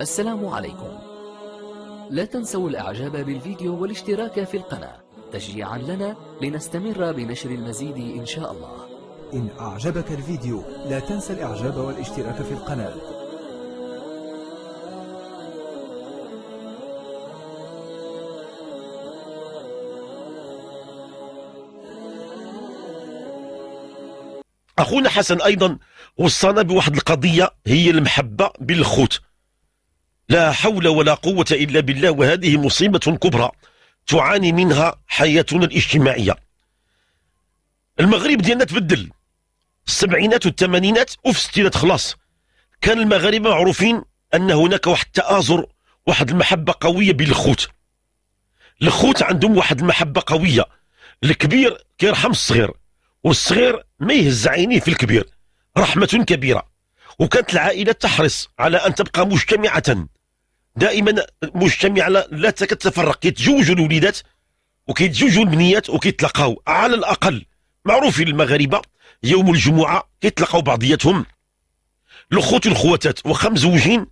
السلام عليكم لا تنسوا الإعجاب بالفيديو والاشتراك في القناة تشجيعا لنا لنستمر بنشر المزيد إن شاء الله إن أعجبك الفيديو لا تنسى الإعجاب والاشتراك في القناة أخونا حسن أيضا وصانا بواحد القضية هي المحبة بالخوت لا حول ولا قوة إلا بالله وهذه مصيبة كبرى تعاني منها حياتنا الاجتماعية المغرب ديالنا تبدل السبعينات والثمانينات وفي الستينات خلاص كان المغاربة معروفين أن هناك واحد التآزر واحد المحبة قوية بين الخوت الخوت عندهم واحد المحبة قوية الكبير كيرحم الصغير والصغير ما يهز عينيه في الكبير رحمة كبيرة وكانت العائلة تحرص على أن تبقى مجتمعة دائما مجتمعة لا تتفرق كيتزوجوا الوليدات وكيتزوجوا البنيات وكيتلاقاو على الأقل معروفين المغاربة يوم الجمعة كيتلاقاو بعضياتهم الأخوت والخواتات وخا مزوجين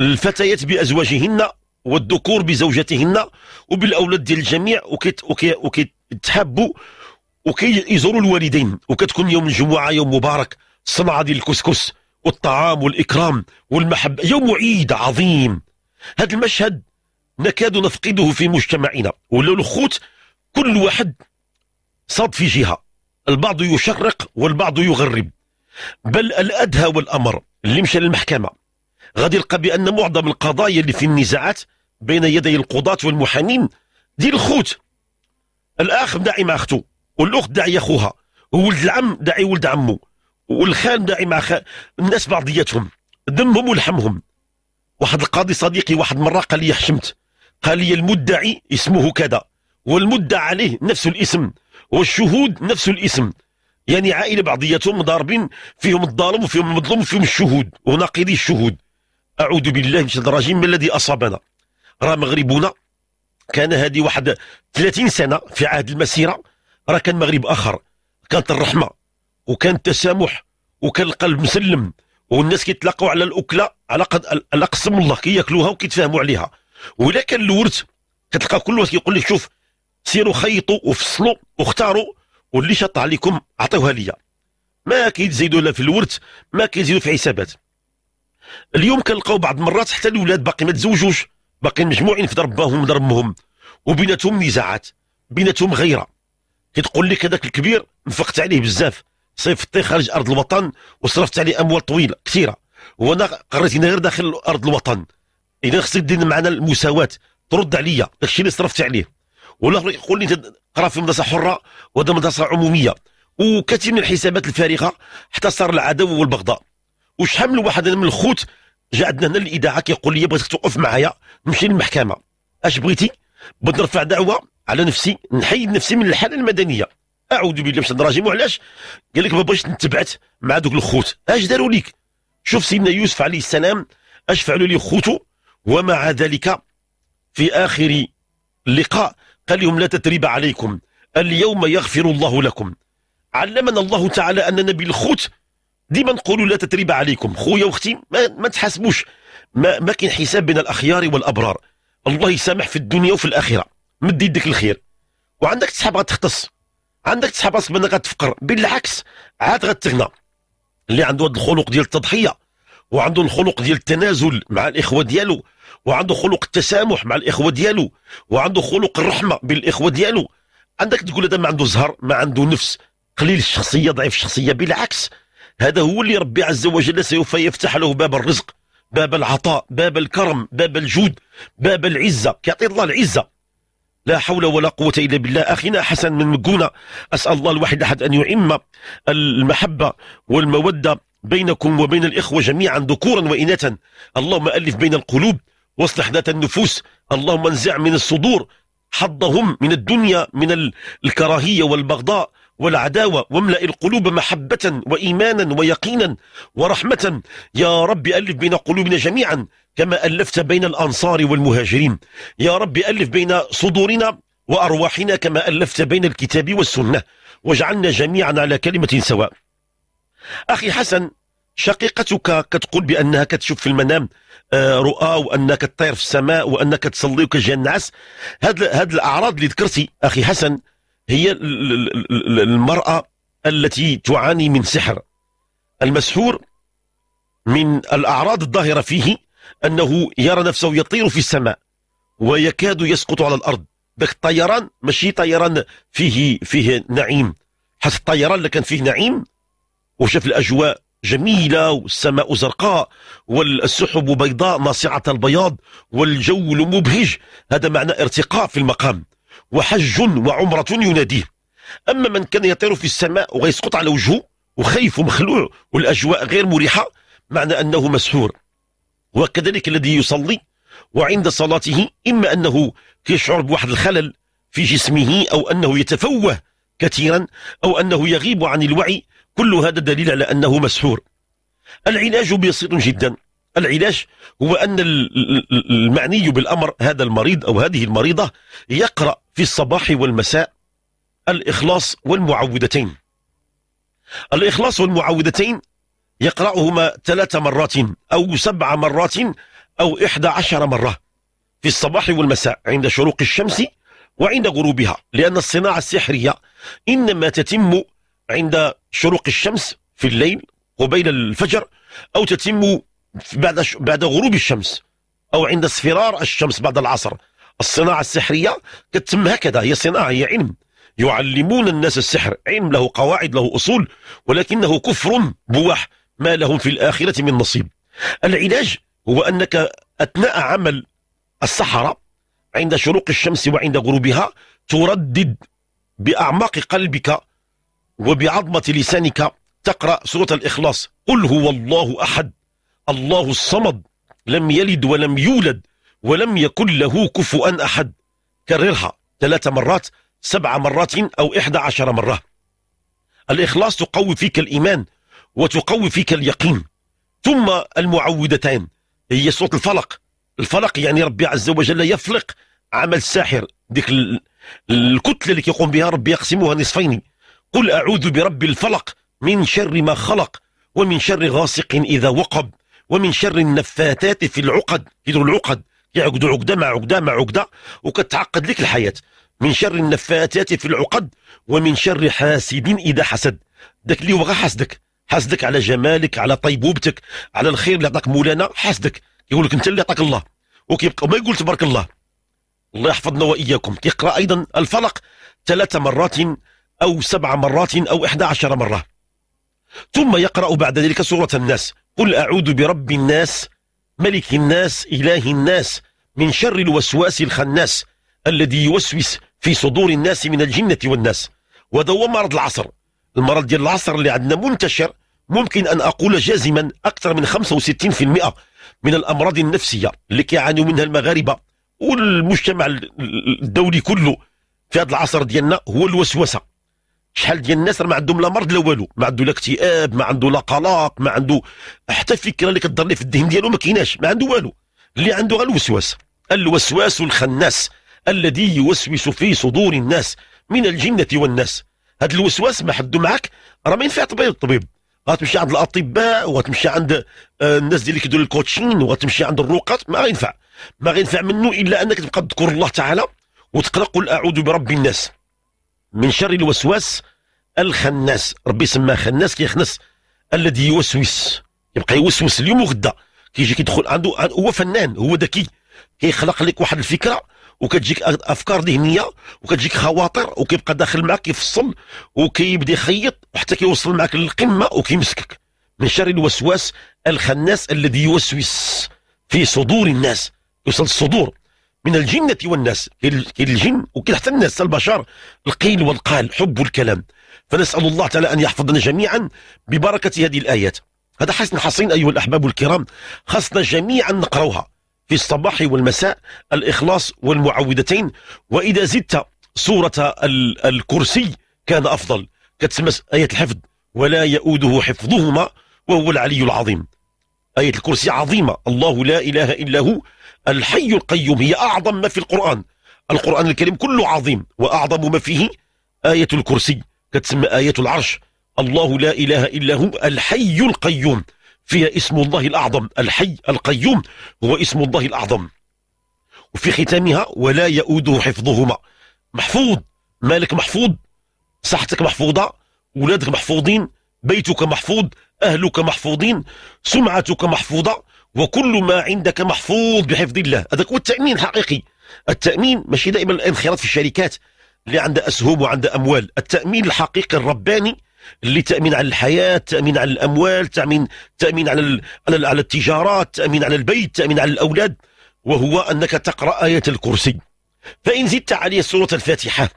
الفتيات بأزواجهن والذكور بزوجتهن وبالأولاد ديال الجميع وكيت وكي وكيتحبوا وكيزوروا الوالدين وكتكون يوم الجمعة يوم مبارك صنعة ديال الكسكس والطعام والإكرام والمحبة يوم عيد عظيم هذا المشهد نكاد نفقده في مجتمعنا ولو الخوت كل واحد صاد في جهة البعض يشرق والبعض يغرب بل الأدهى والأمر اللي مشى للمحكمة غادي يلقى بأن معظم القضايا اللي في النزاعات بين يدي القضاة والمحامين ديال الخوت الأخ داعي مع أخته والأخت داعي أخوها وولد العم داعي ولد عمه والخان داعي مع خ... الناس بعضياتهم دمهم ولحمهم واحد القاضي صديقي واحد مرة قال لي حشمت قال لي المدعي اسمه كذا والمدعى عليه نفس الاسم والشهود نفس الاسم يعني عائلة بعضياتهم ضاربين فيهم الظالم وفيهم المظلوم وفيهم الشهود وناقضي الشهود أعوذ بالله من الشيطان الرجيم ما الذي أصابنا راه مغربنا كان هذه واحد 30 سنة في عهد المسيرة راه كان مغرب آخر كانت الرحمة وكان تسامح وكان القلب مسلم والناس كيتلاقوا على الاكله على قد على قسم الله كياكلوها وكيتفاهموا عليها ولا كان الورث كتلقى كل واحد كيقول لك شوف سيروا خيطوا وفصلوا واختاروا واللي شط عليكم اعطيوها ليا ما كيتزيدوا لا في الورث ما كيزيدوا في حسابات اليوم كنلقاو بعض المرات حتى الاولاد باقي ما تزوجوش باقي مجموعين في ضربهم باهم وبيناتهم نزاعات بيناتهم غيره كتقول لك هذاك الكبير نفقت عليه بزاف صيفطني خارج ارض الوطن وصرفت عليه اموال طويله كثيره وانا قريت هنا غير داخل ارض الوطن اذا خصك دير معنا المساواه ترد عليا داكشي اللي صرفت عليه ولا يقول لي قرا في مدرسه حره وهذا مدرسه عموميه وكثير من الحسابات الفارغه حتى صار العدو والبغضاء وشحال من واحد من الخوت جا عندنا هنا الاذاعه كيقول لي بغيتك توقف معايا نمشي للمحكمه اش بغيتي بغيت نرفع دعوه على نفسي نحيد نفسي من الحاله المدنيه اعوذ بالله من الرجيم وعلاش قال لك ما بغيتش نتبعت مع دوك الخوت اش داروا ليك شوف سيدنا يوسف عليه السلام اش فعلوا لي خوتو ومع ذلك في اخر اللقاء قال لهم لا تتريب عليكم اليوم يغفر الله لكم علمنا الله تعالى اننا بالخوت ديما نقولوا لا تتريب عليكم خويا واختي ما, ما تحاسبوش ما, ما كاين حساب بين الاخيار والابرار الله يسامح في الدنيا وفي الاخره مد يدك الخير وعندك تسحب غتختص عندك تسحب راسك بانك غتفقر بالعكس عاد غتغنى اللي عنده هذا الخلق ديال التضحيه وعنده الخلق ديال التنازل مع الاخوه ديالو وعنده خلق التسامح مع الاخوه ديالو وعنده خلق الرحمه بالاخوه ديالو عندك تقول هذا ما عنده زهر ما عنده نفس قليل الشخصيه ضعيف الشخصيه بالعكس هذا هو اللي ربي عز وجل سوف يفتح له باب الرزق باب العطاء باب الكرم باب الجود باب العزه كيعطي الله العزه لا حول ولا قوة إلا بالله أخينا حسن من مقونة أسأل الله الواحد الأحد أن يعم المحبة والمودة بينكم وبين الإخوة جميعا ذكورا وإناثا اللهم ألف بين القلوب واصلح ذات النفوس اللهم انزع من الصدور حظهم من الدنيا من الكراهية والبغضاء والعداوة واملأ القلوب محبة وإيمانا ويقينا ورحمة يا رب ألف بين قلوبنا جميعا كما ألفت بين الأنصار والمهاجرين يا رب ألف بين صدورنا وأرواحنا كما ألفت بين الكتاب والسنة واجعلنا جميعا على كلمة سواء أخي حسن شقيقتك كتقول بأنها كتشوف في المنام آه، رؤى وأنك تطير في السماء وأنك تصلي وكتجي النعس هاد, هاد الأعراض اللي ذكرتي أخي حسن هي المرأة التي تعاني من سحر المسحور من الأعراض الظاهرة فيه أنه يرى نفسه يطير في السماء ويكاد يسقط على الأرض ذاك الطيران ماشي طيران فيه فيه نعيم حس الطيران اللي كان فيه نعيم وشاف الأجواء جميلة والسماء زرقاء والسحب بيضاء ناصعة البياض والجو مبهج هذا معنى ارتقاء في المقام وحج وعمرة يناديه أما من كان يطير في السماء ويسقط على وجهه وخيف ومخلوع والأجواء غير مريحة معنى أنه مسحور وكذلك الذي يصلي وعند صلاته إما أنه يشعر بواحد الخلل في جسمه أو أنه يتفوه كثيرا أو أنه يغيب عن الوعي كل هذا دليل على أنه مسحور العلاج بسيط جدا العلاج هو أن المعني بالأمر هذا المريض أو هذه المريضة يقرأ في الصباح والمساء الإخلاص والمعوذتين الإخلاص والمعوذتين يقرأهما ثلاث مرات أو سبع مرات أو إحدى عشر مرة في الصباح والمساء عند شروق الشمس وعند غروبها لأن الصناعة السحرية إنما تتم عند شروق الشمس في الليل قبيل الفجر أو تتم بعد بعد غروب الشمس أو عند اصفرار الشمس بعد العصر الصناعة السحرية تتم هكذا هي صناعة هي علم يعلمون الناس السحر علم له قواعد له أصول ولكنه كفر بواح ما لهم في الآخرة من نصيب العلاج هو أنك أثناء عمل السحرة عند شروق الشمس وعند غروبها تردد بأعماق قلبك وبعظمة لسانك تقرأ سورة الإخلاص قل هو الله أحد الله الصمد لم يلد ولم يولد ولم يكن له كفوا أحد كررها ثلاث مرات سبع مرات أو إحدى عشر مرة الإخلاص تقوي فيك الإيمان وتقوي فيك اليقين ثم المعوذتان هي صوت الفلق الفلق يعني ربي عز وجل يفلق عمل الساحر ديك الكتلة اللي كيقوم بها ربي يقسمها نصفين قل أعوذ برب الفلق من شر ما خلق ومن شر غاسق إذا وقب ومن شر النفاثات في العقد كيديروا العقد يعقدوا عقدة مع عقدة مع عقدة وكتعقد لك الحياة من شر النفاثات في العقد ومن شر حاسد إذا حسد داك اللي هو حسدك حاسدك حاسدك على جمالك على طيبوبتك على الخير اللي عطاك مولانا حاسدك يقول لك انت اللي عطاك الله وكيبقى ما يقول تبارك الله الله يحفظنا واياكم كيقرا ايضا الفلق ثلاث مرات او سبع مرات او احدى عشر مره ثم يقرا بعد ذلك سوره الناس قل اعوذ برب الناس ملك الناس اله الناس من شر الوسواس الخناس الذي يوسوس في صدور الناس من الجنه والناس وهذا هو مرض العصر المرض ديال العصر اللي عندنا منتشر ممكن ان اقول جازما اكثر من 65% من الامراض النفسيه اللي كيعانيوا منها المغاربه والمجتمع الدولي كله في هذا العصر ديالنا هو الوسوسه شحال ديال الناس ما عندهم لا مرض لا والو ما عنده لا اكتئاب ما عنده لا قلق ما عنده حتى فكره اللي كتضر في الذهن ديالو ما كيناش ما عنده والو اللي عنده غير الوسواس الوسواس الخناس الذي يوسوس في صدور الناس من الجنه والناس هذا الوسواس ما حدو معك راه ما ينفع طبيب الطبيب غتمشي عند الاطباء وغتمشي عند آه، الناس ديال كيديروا الكوتشين وغتمشي عند الرقاط ما غينفع ما غينفع منه الا انك تبقى تذكر الله تعالى وتقرا قل اعوذ برب الناس من شر الوسواس الخناس ربي سماه خناس كيخنس الذي يوسوس يبقى يوسوس اليوم وغدا كيجي كيدخل عنده هو فنان هو ذكي كيخلق لك واحد الفكره وكتجيك افكار ذهنيه وكتجيك خواطر وكيبقى داخل معك كيفصل وكيبدا يخيط حتى كيوصل معك للقمه وكيمسكك من شر الوسواس الخناس الذي يوسوس في صدور الناس يوصل الصدور من الجنة والناس كاين الجن وكاين حتى الناس البشر القيل والقال حب الكلام فنسأل الله تعالى أن يحفظنا جميعا ببركة هذه الآيات هذا حسن حصين أيها الأحباب الكرام خاصنا جميعا نقروها في الصباح والمساء الإخلاص والمعوذتين وإذا زدت سورة الكرسي كان أفضل كتسمى آية الحفظ ولا يؤوده حفظهما وهو العلي العظيم آية الكرسي عظيمة الله لا إله إلا هو الحي القيوم هي أعظم ما في القرآن القرآن الكريم كله عظيم وأعظم ما فيه آية الكرسي كتسمى آية العرش الله لا إله إلا هو الحي القيوم فيها اسم الله الأعظم الحي القيوم هو اسم الله الأعظم وفي ختامها ولا يؤوده حفظهما محفوظ مالك محفوظ صحتك محفوظة أولادك محفوظين بيتك محفوظ أهلك محفوظين سمعتك محفوظة وكل ما عندك محفوظ بحفظ الله هذاك هو التأمين الحقيقي التأمين ماشي دائما الانخراط في الشركات اللي عندها أسهم وعندها أموال التأمين الحقيقي الرباني تامين على الحياه تامين على الاموال تامين تامين على على على التجارات تامين على البيت تامين على الاولاد وهو انك تقرا ايه الكرسي فان زدت عليه سوره الفاتحه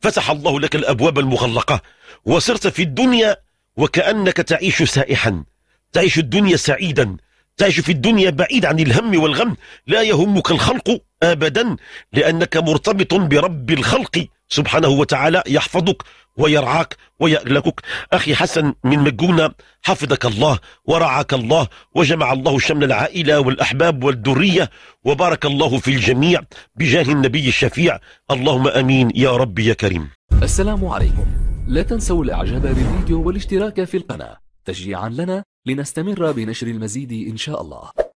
فتح الله لك الابواب المغلقه وصرت في الدنيا وكانك تعيش سائحا تعيش الدنيا سعيدا تعيش في الدنيا بعيد عن الهم والغم لا يهمك الخلق ابدا لانك مرتبط برب الخلق سبحانه وتعالى يحفظك ويرعاك ويألكك أخي حسن من مجونة حفظك الله ورعاك الله وجمع الله شمل العائلة والأحباب والذرية وبارك الله في الجميع بجاه النبي الشفيع اللهم أمين يا ربي يا كريم السلام عليكم لا تنسوا الإعجاب بالفيديو والاشتراك في القناة تشجيعا لنا لنستمر بنشر المزيد إن شاء الله